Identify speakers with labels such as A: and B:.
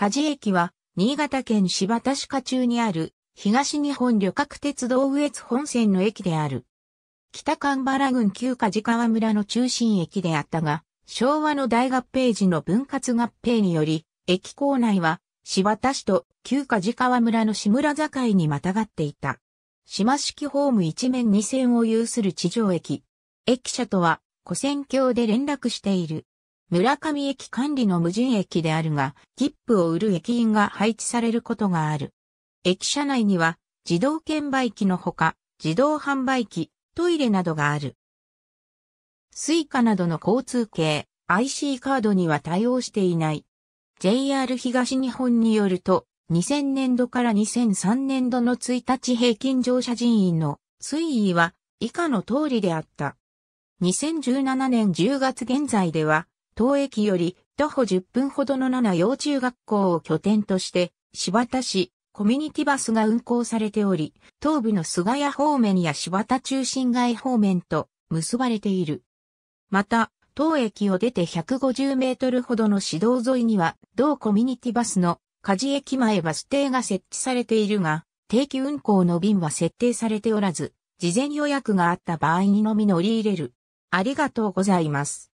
A: 梶駅は、新潟県新発田市下中にある、東日本旅客鉄道上越本線の駅である。北神原郡旧梶川村の中心駅であったが、昭和の大合併時の分割合併により、駅構内は、新発田市と旧梶川村の志村境にまたがっていた。島式ホーム一面二線を有する地上駅。駅舎とは、古線橋で連絡している。村上駅管理の無人駅であるが、切符を売る駅員が配置されることがある。駅舎内には、自動券売機のほか、自動販売機、トイレなどがある。スイカなどの交通系、IC カードには対応していない。JR 東日本によると、2000年度から2003年度の1日平均乗車人員の推移は以下の通りであった。2017年10月現在では、当駅より徒歩10分ほどの7幼中学校を拠点として、柴田市、コミュニティバスが運行されており、東部の菅谷方面や柴田中心街方面と結ばれている。また、当駅を出て150メートルほどの市道沿いには、同コミュニティバスの事駅前バス停が設置されているが、定期運行の便は設定されておらず、事前予約があった場合にのみ乗り入れる。ありがとうございます。